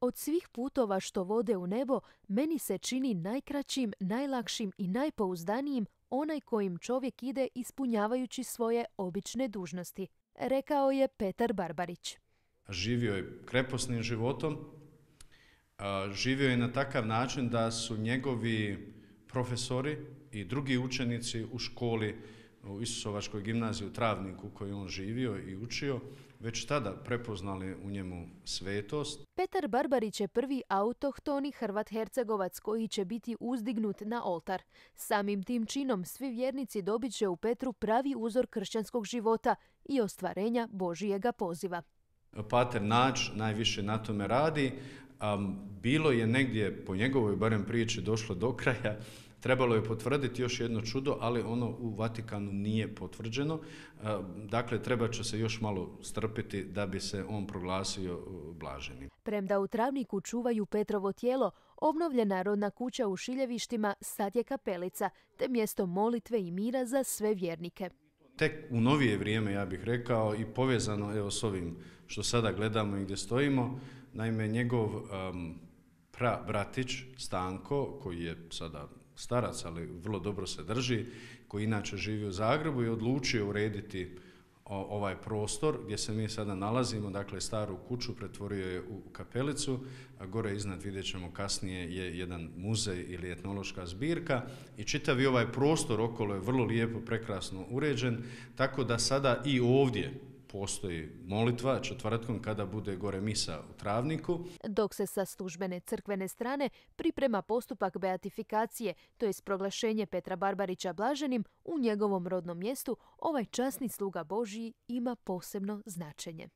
Od svih putova što vode u nebo, meni se čini najkraćim, najlakšim i najpouzdanijim onaj kojim čovjek ide ispunjavajući svoje obične dužnosti, rekao je Petar Barbarić. Živio je kreposnim životom, živio je na takav način da su njegovi profesori i drugi učenici u školi u Isusovačkoj gimnaziji u Travniku koji on živio i učio, već tada prepoznali u njemu svetost. Petar Barbarić je prvi autohtoni Hrvat-Hercegovac koji će biti uzdignut na oltar. Samim tim činom svi vjernici dobit će u Petru pravi uzor kršćanskog života i ostvarenja Božijega poziva. Pater Nač najviše na tome radi. Bilo je negdje, po njegovoj barem priči, došlo do kraja Trebalo je potvrditi još jedno čudo, ali ono u Vatikanu nije potvrđeno. E, dakle, treba će se još malo strpiti da bi se on proglasio e, blaženim. Premda u travniku čuvaju Petrovo tijelo, obnovljena rodna kuća u Šiljevištima sad je kapelica, te mjesto molitve i mira za sve vjernike tek u novije vrijeme, ja bih rekao, i povezano je s ovim što sada gledamo i gdje stojimo. Naime, njegov um, pra bratić Stanko, koji je sada starac, ali vrlo dobro se drži, koji inače živi u Zagrebu i odlučio urediti ovaj prostor gdje se mi sada nalazimo, dakle staru kuću pretvorio je u kapelicu, a gore iznad vidjet ćemo kasnije je jedan muzej ili etnološka zbirka i čitavi ovaj prostor okolo je vrlo lijepo, prekrasno uređen, tako da sada i ovdje postoji molitva četvrtkom kada bude gore misa u travniku. Dok se sa službene crkvene strane priprema postupak beatifikacije, to je proglašenje Petra Barbarića Blaženim, u njegovom rodnom mjestu ovaj časni sluga Božji ima posebno značenje.